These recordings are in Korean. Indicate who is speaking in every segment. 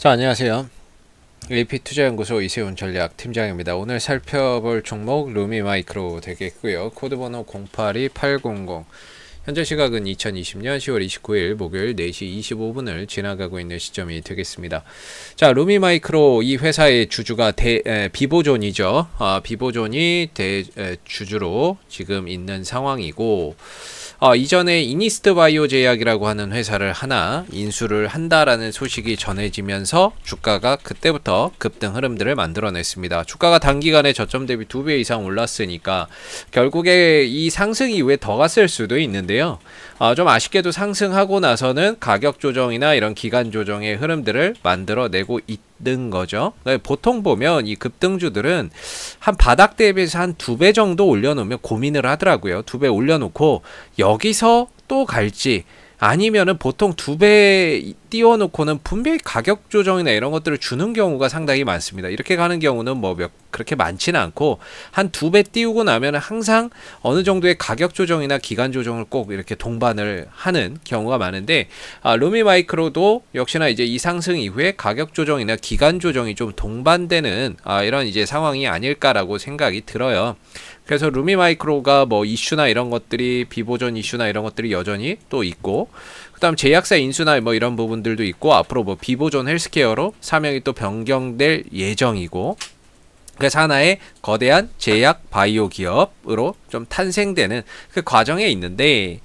Speaker 1: 자 안녕하세요 AP투자연구소 이세훈 전략팀장입니다 오늘 살펴볼 종목 루미마이크로 되겠고요 코드번호 082800 현재 시각은 2020년 10월 29일 목요일 4시 25분을 지나가고 있는 시점이 되겠습니다. 자, 루미마이크로 이 회사의 주주가 대, 에, 비보존이죠. 아, 비보존이 대, 에, 주주로 지금 있는 상황이고 어, 이전에 이니스트 바이오 제약이라고 하는 회사를 하나 인수를 한다라는 소식이 전해지면서 주가가 그때부터 급등 흐름들을 만들어냈습니다. 주가가 단기간에 저점 대비 2배 이상 올랐으니까 결국에 이 상승이 후에더 갔을 수도 있는데요. 있고요. 어, 좀 아쉽게도 상승하고 나서는 가격 조정이나 이런 기간 조정의 흐름들을 만들어내고 있는 거죠. 네, 보통 보면 이 급등주들은 한 바닥 대비해서 한 두 배 정도 올려놓으면 고민을 하더라고요. 두 배 올려놓고 여기서 또 갈지 아니면은 보통 두 배 띄워놓고는 분명히 가격 조정이나 이런 것들을 주는 경우가 상당히 많습니다. 이렇게 가는 경우는 뭐 몇 그렇게 많지는 않고 한 두 배 띄우고 나면 은 항상 어느 정도의 가격 조정이나 기간 조정을 꼭 이렇게 동반을 하는 경우가 많은데 아, 루미 마이크로도 역시나 이제 이 상승 이후에 가격 조정이나 기간 조정이 좀 동반되는 아, 이런 이제 상황이 아닐까라고 생각이 들어요. 그래서 루미 마이크로가 뭐 이슈나 이런 것들이 비보존 이슈나 이런 것들이 여전히 또 있고 그다음 제약사 인수나 뭐 이런 부분들도 있고 앞으로 뭐 비보존 헬스케어로 사명이 또 변경될 예정이고 그래서 하나의 거대한 제약 바이오 기업으로 좀 탄생되는 그 과정에 있는데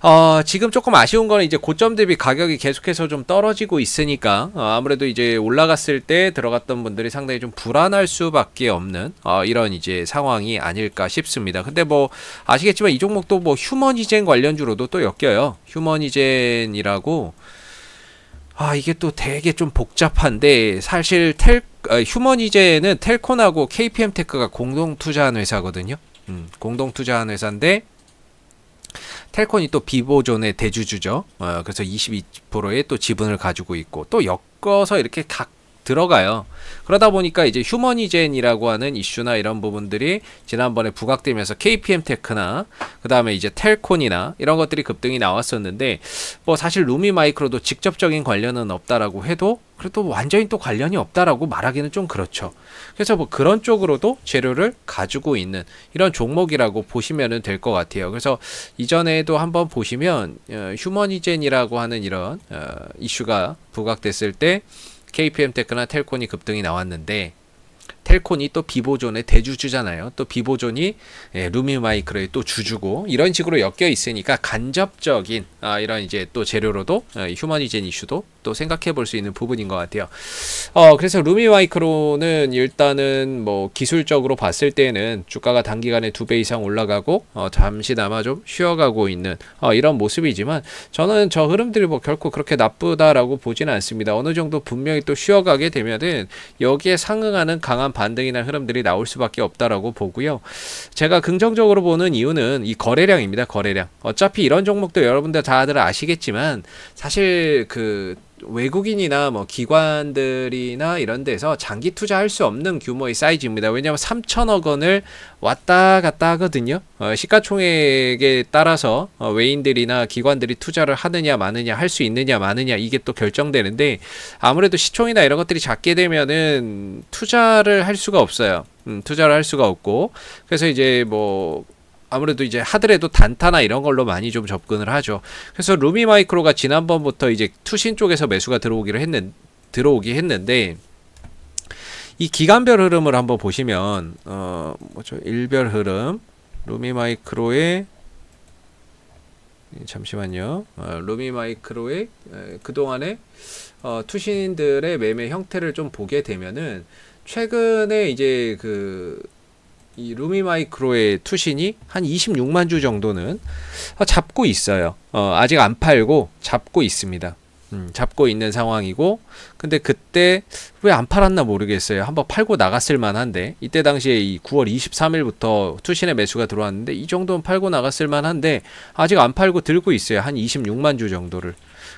Speaker 1: 어, 지금 조금 아쉬운 거는 이제 고점 대비 가격이 계속해서 좀 떨어지고 있으니까 어, 아무래도 이제 올라갔을 때 들어갔던 분들이 상당히 좀 불안할 수밖에 없는 어, 이런 이제 상황이 아닐까 싶습니다. 근데 뭐 아시겠지만 이 종목도 뭐 휴머니젠 관련주로도 또 엮여요. 휴머니젠이라고 아 이게 또 되게 좀 복잡한데 사실 텔 어, 휴머니젠은 텔콘하고 KPM테크가 공동 투자한 회사거든요. 음, 공동 투자한 회사인데 텔콘이 또 비보존의 대주주죠. 어, 그래서 22%의 또 지분을 가지고 있고 또 엮어서 이렇게 각 들어가요. 그러다 보니까 이제 휴머니젠이라고 하는 이슈나 이런 부분들이 지난번에 부각되면서 KPM 테크나 그 다음에 이제 텔콘이나 이런 것들이 급등이 나왔었는데 뭐 사실 루미 마이크로도 직접적인 관련은 없다라고 해도 그래도 완전히 또 관련이 없다라고 말하기는 좀 그렇죠. 그래서 뭐 그런 쪽으로도 재료를 가지고 있는 이런 종목이라고 보시면은 될것 같아요. 그래서 이전에도 한번 보시면 어, 휴머니젠이라고 하는 이런 어, 이슈가 부각됐을 때 KPM 테크나 텔콘이 급등이 나왔는데 텔콘이 또 비보존의 대주주잖아요. 또 비보존이 예, 루미마이크로의 또 주주고 이런 식으로 엮여 있으니까 간접적인 아, 이런 이제 또 재료로도 아, 휴머니젠 이슈도 또 생각해 볼 수 있는 부분인 것 같아요. 어, 그래서 루미마이크로는 일단은 뭐 기술적으로 봤을 때는 주가가 단기간에 두 배 이상 올라가고 어, 잠시나마 좀 쉬어가고 있는 어, 이런 모습이지만 저는 저 흐름들이 뭐 결코 그렇게 나쁘다라고 보지는 않습니다. 어느 정도 분명히 또 쉬어가게 되면은 여기에 상응하는 강한 반등이나 흐름들이 나올 수밖에 없다라고 보고요. 제가 긍정적으로 보는 이유는 이 거래량입니다. 거래량. 어차피 이런 종목도 여러분들 다들 아시겠지만 사실 그 외국인이나 뭐 기관들이나 이런 데서 장기 투자할 수 없는 규모의 사이즈입니다. 왜냐하면 3천억 원을 왔다 갔다 하거든요. 어, 시가총액에 따라서 어, 외인들이나 기관들이 투자를 하느냐 마느냐 할 수 있느냐 마느냐 이게 또 결정되는데 아무래도 시총이나 이런 것들이 작게 되면은 투자를 할 수가 없어요. 음, 투자를 할 수가 없고 그래서 이제 뭐 아무래도 이제 하드레도 단타나 이런 걸로 많이 좀 접근을 하죠. 그래서 루미 마이크로가 지난번부터 이제 투신 쪽에서 매수가 들어오기를 했는 들어오기 했는데 이 기간별 흐름을 한번 보시면 어 뭐죠 일별 흐름 루미 마이크로의 예, 잠시만요 어, 루미 마이크로의 그동안의 어, 투신들의 매매 형태를 좀 보게 되면은 최근에 이제 그이 루미마이크로의 투신이 한 26만 주 정도는 어, 잡고 있어요. 어, 아직 안 팔고 잡고 있습니다. 음, 잡고 있는 상황이고 근데 그때 왜 안 팔았나 모르겠어요. 한번 팔고 나갔을 만한데 이때 당시에 이 9월 23일부터 투신의 매수가 들어왔는데 이 정도는 팔고 나갔을 만한데 아직 안 팔고 들고 있어요. 한 26만 주 정도를.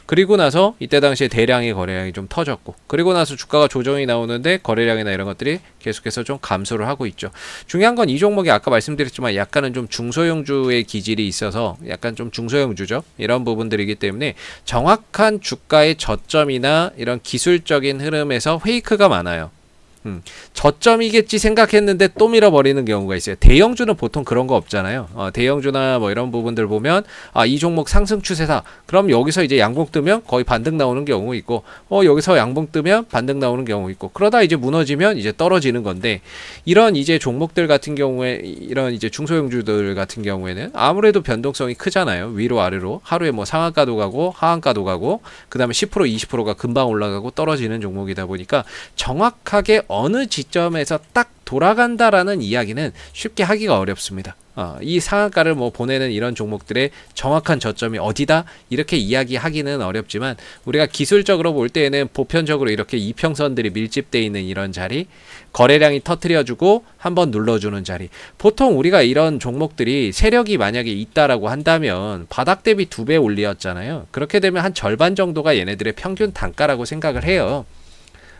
Speaker 1: 그리고 나서 이때 당시에 대량의 거래량이 좀 터졌고 그리고 나서 주가가 조정이 나오는데 거래량이나 이런 것들이 계속해서 좀 감소를 하고 있죠. 중요한 건 이 종목이 아까 말씀드렸지만 약간은 좀 중소형주의 기질이 있어서 약간 좀 중소형주죠. 이런 부분들이기 때문에 정확한 주가의 저점이나 이런 기술적인 흐름에서 페이크가 많아요. 음, 저점이겠지 생각했는데 또 밀어버리는 경우가 있어요. 대형주는 보통 그런 거 없잖아요. 어, 대형주나 뭐 이런 부분들 보면 아, 이 종목 상승 추세다. 그럼 여기서 이제 양봉 뜨면 거의 반등 나오는 경우 있고 어, 여기서 양봉 뜨면 반등 나오는 경우 있고 그러다 이제 무너지면 이제 떨어지는 건데 이런 이제 종목들 같은 경우에 이런 이제 중소형주들 같은 경우에는 아무래도 변동성이 크잖아요. 위로 아래로 하루에 뭐 상한가도 가고 하한가도 가고 그다음에 10% 20%가 금방 올라가고 떨어지는 종목이다 보니까 정확하게 어느 지점에서 딱 돌아간다라는 이야기는 쉽게 하기가 어렵습니다. 어, 이 상한가를 뭐 보내는 이런 종목들의 정확한 저점이 어디다 이렇게 이야기하기는 어렵지만 우리가 기술적으로 볼 때에는 보편적으로 이렇게 이평선들이 밀집되어 있는 이런 자리 거래량이 터트려주고 한번 눌러주는 자리 보통 우리가 이런 종목들이 세력이 만약에 있다라고 한다면 바닥 대비 두 배 올리었잖아요 그렇게 되면 한 절반 정도가 얘네들의 평균 단가라고 생각을 해요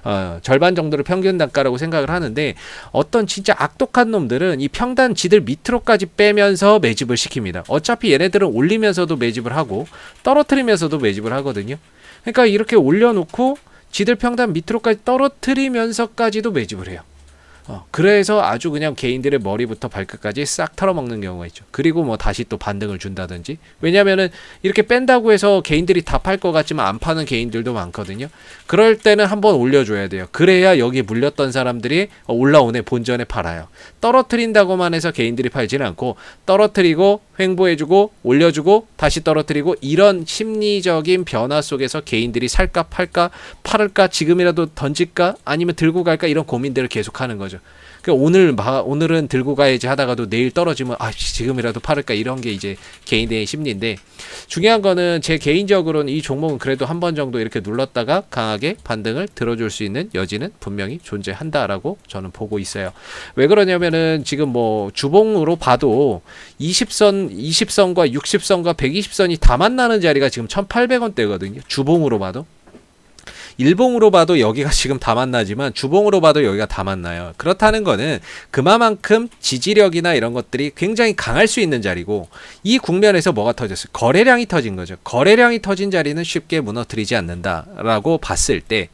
Speaker 1: 어, 절반 정도를 평균 단가라고 생각을 하는데 어떤 진짜 악독한 놈들은 이 평단 지들 밑으로까지 빼면서 매집을 시킵니다. 어차피 얘네들은 올리면서도 매집을 하고 떨어뜨리면서도 매집을 하거든요. 그러니까 이렇게 올려놓고 지들 평단 밑으로까지 떨어뜨리면서까지도 매집을 해요. 어, 그래서 아주 그냥 개인들의 머리부터 발끝까지 싹 털어먹는 경우가 있죠. 그리고 뭐 다시 또 반등을 준다든지. 왜냐면은 이렇게 뺀다고 해서 개인들이 다 팔 것 같지만 안 파는 개인들도 많거든요. 그럴 때는 한번 올려줘야 돼요. 그래야 여기 물렸던 사람들이 어, 올라오네 본전에 팔아요. 떨어뜨린다고만 해서 개인들이 팔지는 않고 떨어뜨리고 횡보해주고 올려주고 다시 떨어뜨리고 이런 심리적인 변화 속에서 개인들이 살까 팔까 팔을까 지금이라도 던질까 아니면 들고 갈까 이런 고민들을 계속하는 거죠. 그 오늘 마, 오늘은 들고 가야지 하다가도 내일 떨어지면 아 지금이라도 팔을까 이런 게 이제 개인의 심리인데 중요한 거는 제 개인적으로는 이 종목은 그래도 한 번 정도 이렇게 눌렀다가 강하게 반등을 들어줄 수 있는 여지는 분명히 존재한다라고 저는 보고 있어요. 왜 그러냐면은 지금 뭐 주봉으로 봐도 20선 20선과 60선과 120선이 다 만나는 자리가 지금 1,800원대거든요. 주봉으로 봐도 일봉으로 봐도 여기가 지금 다 만나지만 주봉으로 봐도 여기가 다 만나요. 그렇다는 거는 그만큼 지지력이나 이런 것들이 굉장히 강할 수 있는 자리고 이 국면에서 뭐가 터졌어요? 거래량이 터진 거죠. 거래량이 터진 자리는 쉽게 무너뜨리지 않는다라고 봤을 때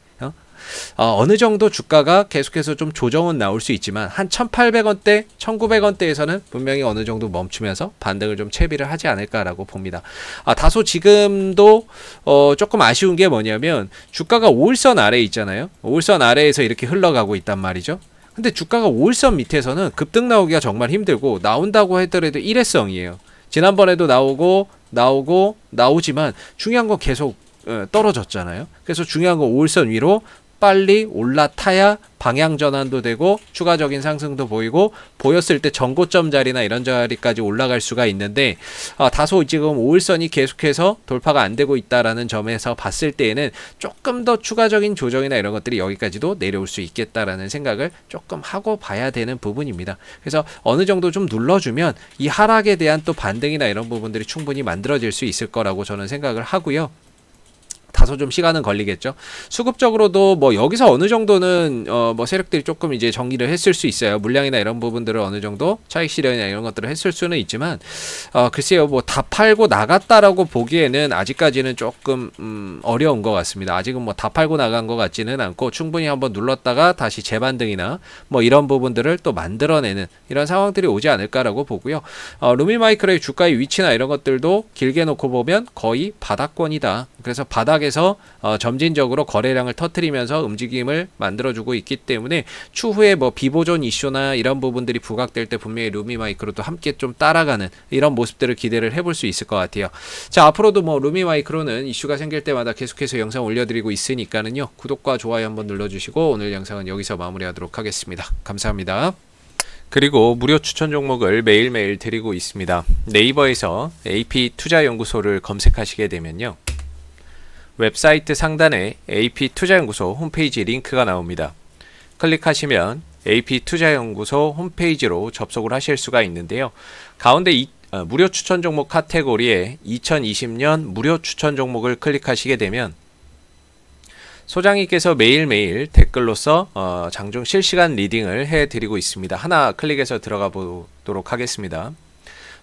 Speaker 1: 어, 어느 정도 주가가 계속해서 좀 조정은 나올 수 있지만 한 1800원대, 1900원대에서는 분명히 어느 정도 멈추면서 반등을 좀 채비를 하지 않을까라고 봅니다. 아, 다소 지금도 어, 조금 아쉬운 게 뭐냐면 주가가 5일선 아래 있잖아요. 5일선 아래에서 이렇게 흘러가고 있단 말이죠. 근데 주가가 5일선 밑에서는 급등 나오기가 정말 힘들고 나온다고 했더라도 일회성이에요. 지난번에도 나오고 나오고 나오지만 중요한 건 계속 어, 떨어졌잖아요. 그래서 중요한 건 5일선 위로 빨리 올라타야 방향 전환도 되고 추가적인 상승도 보이고 보였을 때 전고점 자리나 이런 자리까지 올라갈 수가 있는데 어, 다소 지금 오일선이 계속해서 돌파가 안 되고 있다라는 점에서 봤을 때에는 조금 더 추가적인 조정이나 이런 것들이 여기까지도 내려올 수 있겠다라는 생각을 조금 하고 봐야 되는 부분입니다. 그래서 어느 정도 좀 눌러주면 이 하락에 대한 또 반등이나 이런 부분들이 충분히 만들어질 수 있을 거라고 저는 생각을 하고요. 다서좀 시간은 걸리겠죠. 수급적으로도 뭐 여기서 어느 정도는 어 뭐 세력들이 조금 이제 정리를 했을 수 있어요. 물량이나 이런 부분들을 어느 정도 차익 실현이나 이런 것들을 했을 수는 있지만 어 글쎄요 뭐 다 팔고 나갔다라고 보기에는 아직까지는 조금 음 어려운 것 같습니다. 아직은 뭐 다 팔고 나간 것 같지는 않고 충분히 한번 눌렀다가 다시 재반등이나 뭐 이런 부분들을 또 만들어내는 이런 상황들이 오지 않을까라고 보고요. 어, 루미마이크로의 주가의 위치나 이런 것들도 길게 놓고 보면 거의 바닥권이다. 그래서 바닥에서 어, 점진적으로 거래량을 터트리면서 움직임을 만들어주고 있기 때문에 추후에 뭐 비보존 이슈나 이런 부분들이 부각될 때 분명히 루미마이크로도 함께 좀 따라가는 이런 모습들을 기대를 해볼 수 있을 것 같아요. 자 앞으로도 뭐 루미마이크로는 이슈가 생길 때마다 계속해서 영상 올려드리고 있으니까는요. 구독과 좋아요 한번 눌러주시고 오늘 영상은 여기서 마무리하도록 하겠습니다. 감사합니다. 그리고 무료 추천 종목을 매일매일 드리고 있습니다. 네이버에서 AP 투자연구소를 검색하시게 되면요. 웹사이트 상단에 AP투자연구소 홈페이지 링크가 나옵니다. 클릭하시면 AP투자연구소 홈페이지로 접속을 하실 수가 있는데요. 가운데 이, 어, 무료 추천 종목 카테고리에 2020년 무료 추천 종목을 클릭하시게 되면 소장님께서 매일매일 댓글로서 어, 장중 실시간 리딩을 해드리고 있습니다. 하나 클릭해서 들어가 보도록 하겠습니다.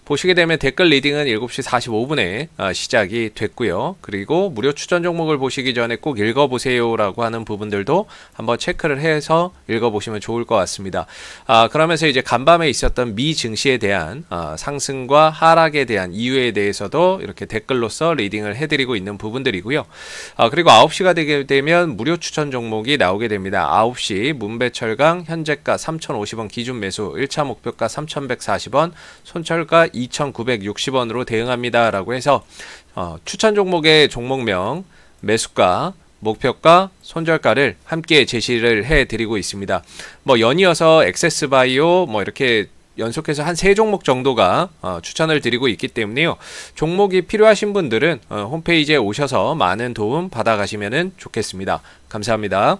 Speaker 1: 보시게 되면 댓글 리딩은 7시 45분에 아, 시작이 됐고요. 그리고 무료 추천 종목을 보시기 전에 꼭 읽어보세요라고 하는 부분들도 한번 체크를 해서 읽어보시면 좋을 것 같습니다. 아, 그러면서 이제 간밤에 있었던 미 증시에 대한 아, 상승과 하락에 대한 이유에 대해서도 이렇게 댓글로서 리딩을 해드리고 있는 부분들이고요. 아, 그리고 9시가 되게 되면 무료 추천 종목이 나오게 됩니다. 9시 문배철강 현재가 3,050원 기준 매수, 1차 목표가 3,140원, 손철가 2,960원으로 대응합니다. 라고 해서 어, 추천 종목의 종목명, 매수가, 목표가, 손절가를 함께 제시를 해드리고 있습니다. 뭐 연이어서 액세스바이오뭐 이렇게 연속해서 한 세 종목 정도가 어, 추천을 드리고 있기 때문에요. 종목이 필요하신 분들은 어, 홈페이지에 오셔서 많은 도움 받아가시면 좋겠습니다. 감사합니다.